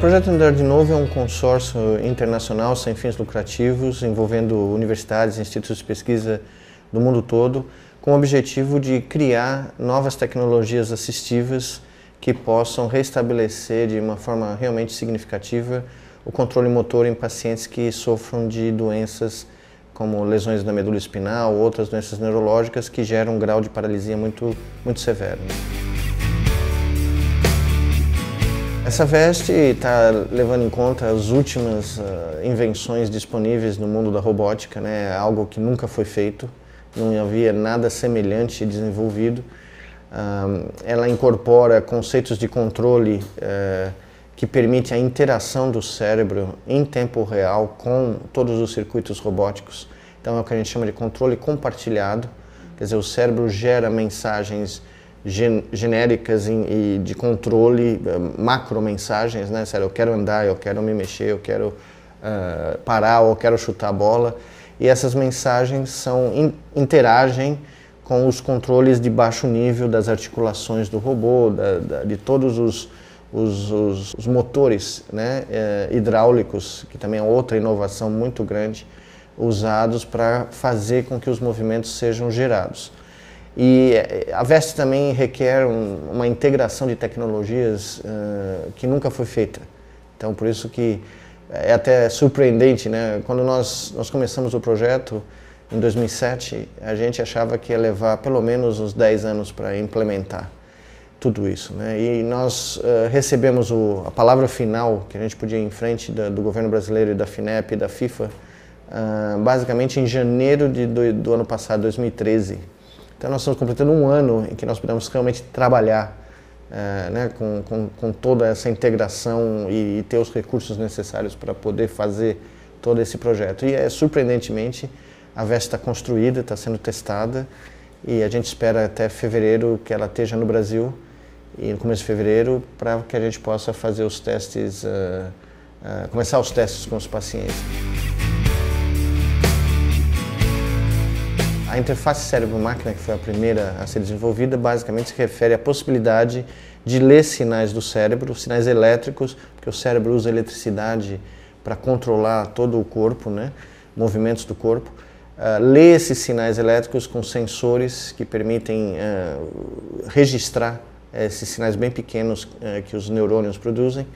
O Projeto Andar de Novo é um consórcio internacional sem fins lucrativos envolvendo universidades e institutos de pesquisa do mundo todo com o objetivo de criar novas tecnologias assistivas que possam restabelecer de uma forma realmente significativa o controle motor em pacientes que sofram de doenças como lesões da medula espinal, outras doenças neurológicas que geram um grau de paralisia muito, muito severo. Essa veste está levando em conta as últimas uh, invenções disponíveis no mundo da robótica, né? É algo que nunca foi feito, não havia nada semelhante desenvolvido. ela incorpora conceitos de controle uh, que permite a interação do cérebro em tempo real com todos os circuitos robóticos. Então é o que a gente chama de controle compartilhado, quer dizer, o cérebro gera mensagens gen, genéricas em, e de controle, eh, macro mensagens, né? Sério, eu quero andar, eu quero me mexer, eu quero uh, parar, eu quero chutar a bola. E essas mensagens são in, interagem com os controles de baixo nível das articulações do robô, da, da, de todos os os, os, os, motores né, eh, hidráulicos, que também é outra inovação muito grande, usados para fazer com que os movimentos sejam gerados. E eh, a Veste também requer um, uma integração de tecnologias uh, que nunca foi feita. Então, por isso que é até surpreendente, né? Quando nós, nós começamos o projeto em 2007, a gente achava que ia levar pelo menos uns 10 anos para implementar tudo isso, né? E nós uh, recebemos o, a palavra final que a gente podia ir em frente da, do governo brasileiro e da FINEP e da FIFA, uh, basicamente em janeiro de, do, do ano passado, 2013. Então nós estamos completando um ano em que nós podemos realmente trabalhar é, né, com, com, com, toda essa integração e, e ter os recursos necessários para poder fazer todo esse projeto. E é surpreendentemente a Vesta está construída, está sendo testada e a gente espera até fevereiro que ela esteja no Brasil e no começo de fevereiro para que a gente possa fazer os testes, uh, uh, começar os testes com os pacientes. A interface cérebro-máquina, que foi a primeira a ser desenvolvida, basicamente se refere à possibilidade de ler sinais do cérebro, sinais elétricos, porque o cérebro usa eletricidade para controlar todo o corpo, né? movimentos do corpo. Uh, ler esses sinais elétricos com sensores que permitem uh, registrar eh, esses sinais bem pequenos uh, que os neurônios produzem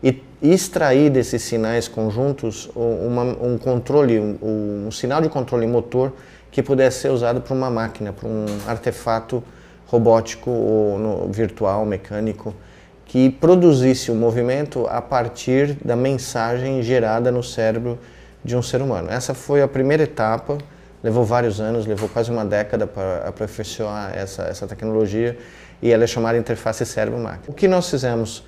e extrair desses sinais conjuntos uma, um controle, um, um sinal de controle motor que pudesse ser usado para uma máquina, para um artefato robótico ou no, virtual, mecânico, que produzisse o um movimento a partir da mensagem gerada no cérebro de um ser humano. Essa foi a primeira etapa, levou vários anos, levou quase uma década para aperfeiçoar essa, essa tecnologia e ela é chamada interface cérebro-máquina. O que nós fizemos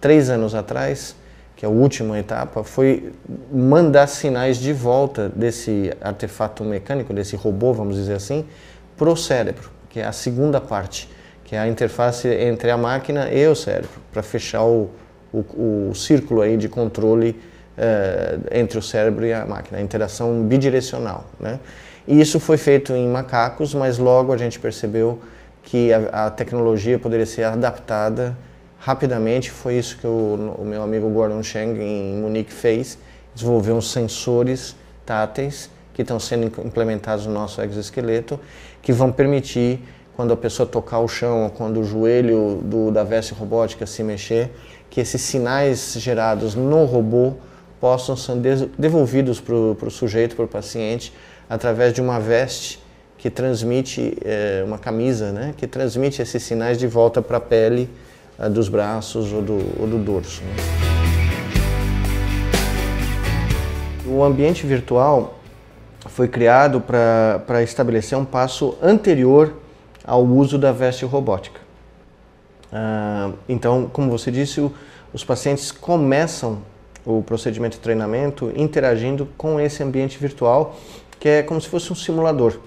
três anos atrás que é a última etapa, foi mandar sinais de volta desse artefato mecânico, desse robô, vamos dizer assim, para o cérebro, que é a segunda parte, que é a interface entre a máquina e o cérebro, para fechar o, o, o, círculo aí de controle uh, entre o cérebro e a máquina, a interação bidirecional. Né? E isso foi feito em macacos, mas logo a gente percebeu que a, a tecnologia poderia ser adaptada rapidamente, foi isso que o, o meu amigo Gordon Cheng em Munique fez, desenvolveu uns sensores táteis que estão sendo implementados no nosso exoesqueleto, que vão permitir, quando a pessoa tocar o chão, ou quando o joelho do, da veste robótica se mexer, que esses sinais gerados no robô possam ser devolvidos para o sujeito, para o paciente, através de uma veste que transmite, é, uma camisa, né, que transmite esses sinais de volta para a pele, eh, dos braços ou do, ou do dorso. Né? O ambiente virtual foi criado para estabelecer um passo anterior ao uso da veste robótica. Ah, então, como você disse, o, os pacientes começam o procedimento de treinamento interagindo com esse ambiente virtual, que é como se fosse um simulador.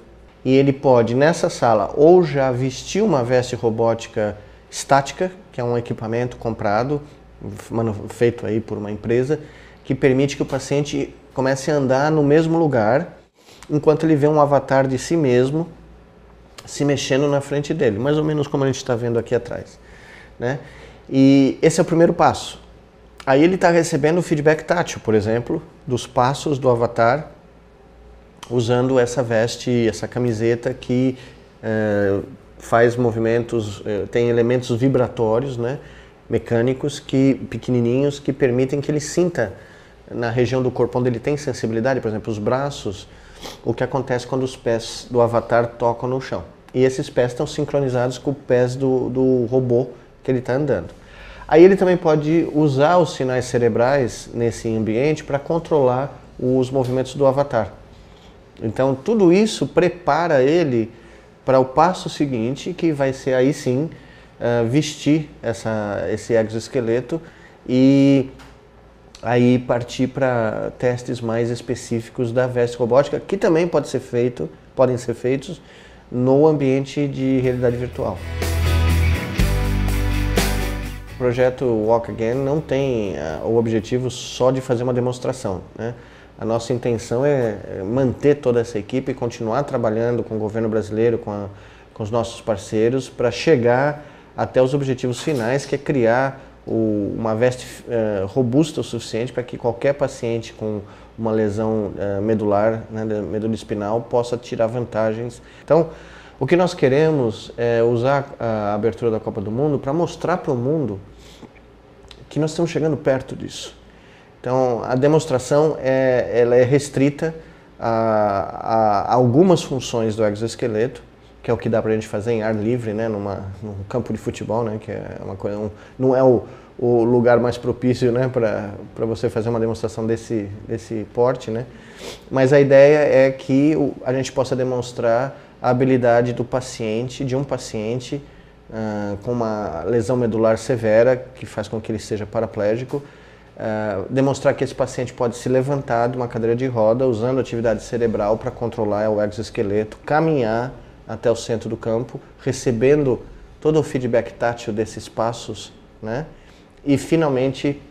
E ele pode, nessa sala, ou já vestir uma veste robótica estática, que é um equipamento comprado, feito aí por uma empresa, que permite que o paciente comece a andar no mesmo lugar enquanto ele vê um avatar de si mesmo se mexendo na frente dele, mais ou menos como a gente está vendo aqui atrás, né? E esse é o primeiro passo. Aí ele está recebendo feedback tátil, por exemplo, dos passos do avatar usando essa veste, essa camiseta que eh, faz movimentos, eh, tem elementos vibratórios, né, mecânicos que pequenininhos que permitem que ele sinta na região do corpo onde ele tem sensibilidade, por exemplo, os braços, o que acontece quando os pés do avatar tocam no chão. E esses pés estão sincronizados com os pés do, do robô que ele está andando. Aí ele também pode usar os sinais cerebrais nesse ambiente para controlar os movimentos do avatar. Então, tudo isso prepara ele para o passo seguinte, que vai ser aí sim uh, vestir essa, esse exoesqueleto e aí partir para testes mais específicos da veste robótica, que também pode ser feito, podem ser feitos no ambiente de realidade virtual. O projeto Walk Again não tem uh, o objetivo só de fazer uma demonstração, né? A nossa intenção é, é manter toda essa equipe e continuar trabalhando com o governo brasileiro, com, a, com os nossos parceiros, para chegar até os objetivos finais, que é criar o, uma veste uh, robusta o suficiente para que qualquer paciente com uma lesão uh, medular, né, medula espinal, possa tirar vantagens. Então, o que nós queremos é usar a abertura da Copa do Mundo para mostrar para o mundo que nós estamos chegando perto disso. Então, a demonstração é, ela é restrita a, a algumas funções do exoesqueleto, que é o que dá para a gente fazer em ar livre, né, numa, num campo de futebol, né, que é uma coisa, um, não é o, o lugar mais propício, né, para você fazer uma demonstração desse, desse porte, né. Mas a ideia é que a gente possa demonstrar a habilidade do paciente, de um paciente uh, com uma lesão medular severa, que faz com que ele seja paraplégico, é, demonstrar que esse paciente pode se levantar de uma cadeira de roda usando atividade cerebral para controlar o exoesqueleto, caminhar até o centro do campo, recebendo todo o feedback tátil desses passos, né? E finalmente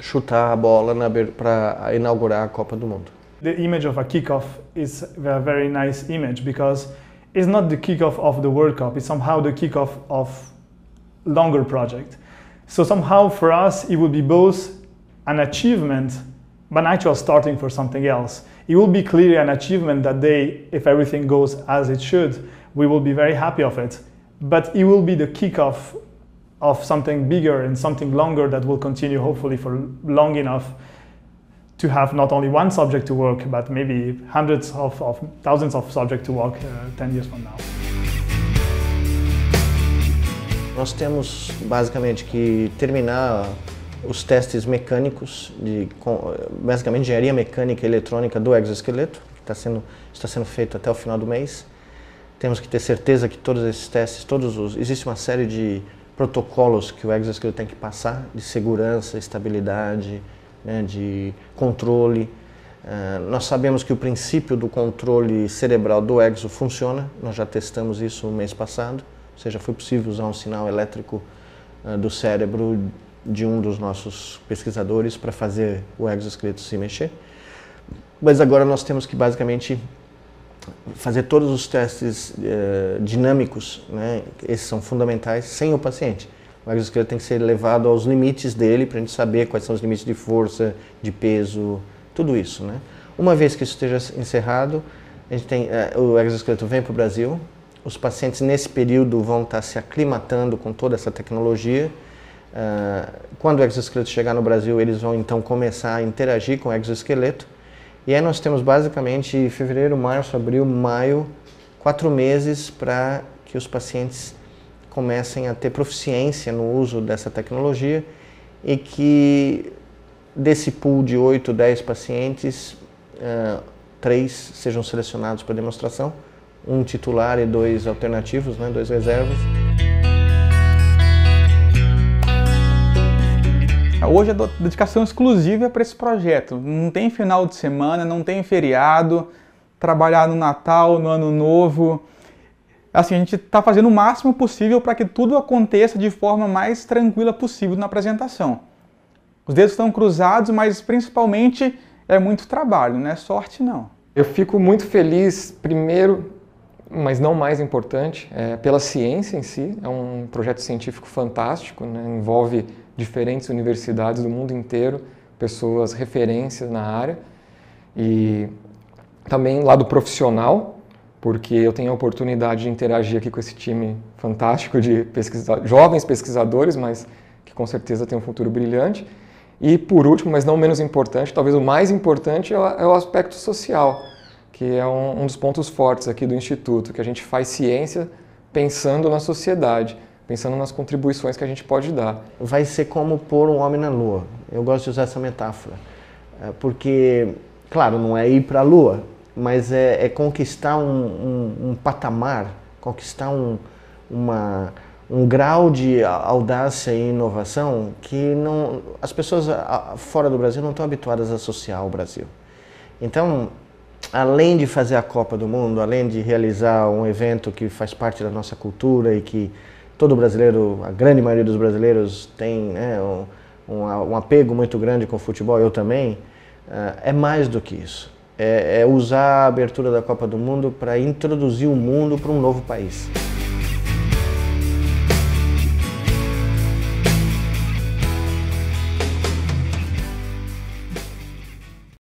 chutar a bola para inaugurar a Copa do Mundo. The image of a kickoff is a very nice image because it's not the kickoff of the World Cup, it's somehow the kickoff of longer project. So somehow for us it would be both an achievement, but actual starting for something else. It will be clearly an achievement that day, if everything goes as it should, we will be very happy of it. But it will be the kickoff of something bigger and something longer that will continue hopefully for long enough to have not only one subject to work, but maybe hundreds of, of thousands of subjects to work uh, 10 years from now. Nós temos basicamente que terminar os testes mecânicos, de, com, basicamente engenharia mecânica e eletrônica do exoesqueleto, que tá sendo, está sendo feito até o final do mês. Temos que ter certeza que todos esses testes, todos os. Existe uma série de protocolos que o exoesqueleto tem que passar de segurança, estabilidade, né, de controle. Uh, nós sabemos que o princípio do controle cerebral do exo funciona, nós já testamos isso no mês passado, ou seja, foi possível usar um sinal elétrico uh, do cérebro de um dos nossos pesquisadores para fazer o exoesqueleto se mexer. Mas agora nós temos que basicamente fazer todos os testes eh, dinâmicos, né? esses são fundamentais, sem o paciente. O exoesqueleto tem que ser levado aos limites dele para a gente saber quais são os limites de força, de peso, tudo isso. Né? Uma vez que isso esteja encerrado, a gente tem, eh, o exoesqueleto vem para o Brasil, os pacientes nesse período vão estar tá se aclimatando com toda essa tecnologia, ah, quando o exoesqueleto chegar no Brasil, eles vão então começar a interagir com o exoesqueleto. E aí nós temos basicamente fevereiro, março, abril, maio, quatro meses para que os pacientes comecem a ter proficiência no uso dessa tecnologia e que desse pool de 8, 10 pacientes, uh, três sejam selecionados para demonstração, um titular e dois alternativos, né, dois reservas. Uhum. Hoje é dedicação exclusiva é para esse projeto. Não tem final de semana, não tem feriado, trabalhar no Natal, no Ano Novo. Assim, a gente está fazendo o máximo possível para que tudo aconteça de forma mais tranquila possível na apresentação. Os dedos estão cruzados, mas principalmente é muito trabalho, não é sorte não. Eu fico muito feliz, primeiro, mas não mais importante, é, pela ciência em si. É um projeto científico fantástico, né? envolve diferentes universidades do mundo inteiro, pessoas referências na área. E também lado profissional, porque eu tenho a oportunidade de interagir aqui com esse time fantástico de pesquisa jovens pesquisadores, mas que com certeza tem um futuro brilhante. E por último, mas não menos importante, talvez o mais importante é o é aspecto social, que é um, um dos pontos fortes aqui do Instituto, que a gente faz ciência pensando na sociedade pensando nas contribuições que a gente pode dar. Vai ser como pôr um homem na lua. Eu gosto de usar essa metáfora. É, porque, claro, não é ir para a lua, mas é, é conquistar um, um, um, patamar, conquistar um, uma, um grau de audácia e inovação que não, as pessoas fora do Brasil não estão habituadas a associar ao Brasil. Então, além de fazer a Copa do Mundo, além de realizar um evento que faz parte da nossa cultura e que todo brasileiro, a grande maioria dos brasileiros tem né, um, um, um, apego muito grande com o futebol, eu também, uh, é mais do que isso. É, é usar a abertura da Copa do Mundo para introduzir o mundo para um novo país.